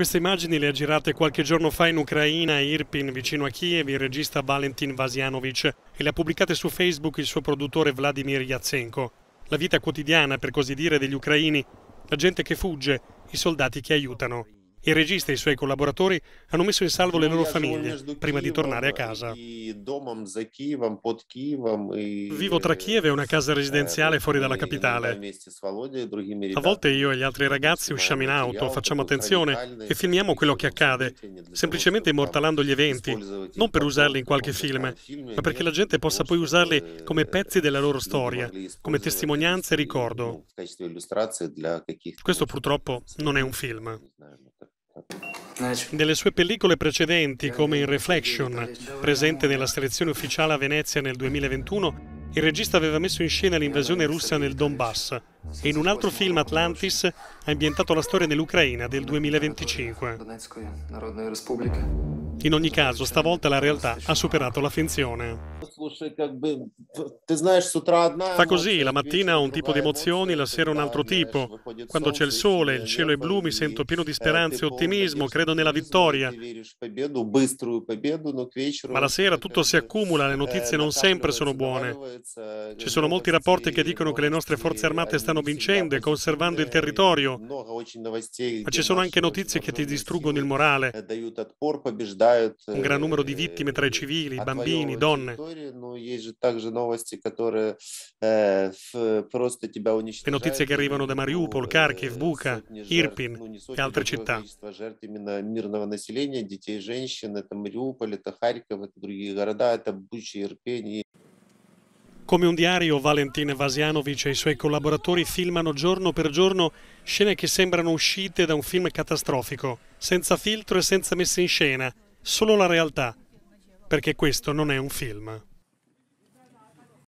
Queste immagini le ha girate qualche giorno fa in Ucraina, a Irpin, vicino a Kiev, il regista Valentin Vasianovic e le ha pubblicate su Facebook il suo produttore Vladimir Yatsenko. La vita quotidiana, per così dire, degli ucraini, la gente che fugge, i soldati che aiutano. Il regista e i suoi collaboratori hanno messo in salvo le loro famiglie prima di tornare a casa. Vivo tra Kiev e una casa residenziale fuori dalla capitale. A volte io e gli altri ragazzi usciamo in auto, facciamo attenzione e filmiamo quello che accade, semplicemente immortalando gli eventi, non per usarli in qualche film, ma perché la gente possa poi usarli come pezzi della loro storia, come testimonianze e ricordo. Questo purtroppo non è un film. Nelle sue pellicole precedenti, come in Reflection, presente nella selezione ufficiale a Venezia nel 2021, il regista aveva messo in scena l'invasione russa nel Donbass e in un altro film Atlantis ha ambientato la storia nell'Ucraina del 2025. In ogni caso, stavolta la realtà ha superato la finzione. Fa così, la mattina ho un tipo di emozioni, la sera un altro tipo. Quando c'è il sole, il cielo è blu, mi sento pieno di э, speranze e ottimismo, credo nella vittoria. Ma la sera tutto si accumula, le э, notizie non sempre sono buone. Ci sono molti rapporti che dicono che le nostre forze armate stanno vincendo e conservando il territorio, ma ci sono anche notizie che ti distruggono il morale. Э, un gran numero di vittime tra i civili, bambini, donne истории, но есть же также новости, которые э, в, просто тебя Le notizie che arrivano da Mariupol, Kharkiv, Bucha, Irpin e altre città. мирного населения, детей, женщин. Это Мариуполь, это Харьков, это другие города, это Буча, Ирпень. Come un diario, Valentin Vasianovic e i suoi collaboratori filmano giorno per giorno scene che sembrano uscite da un film catastrofico, senza filtro e senza messa in scena, solo la realtà, perché questo non è un film.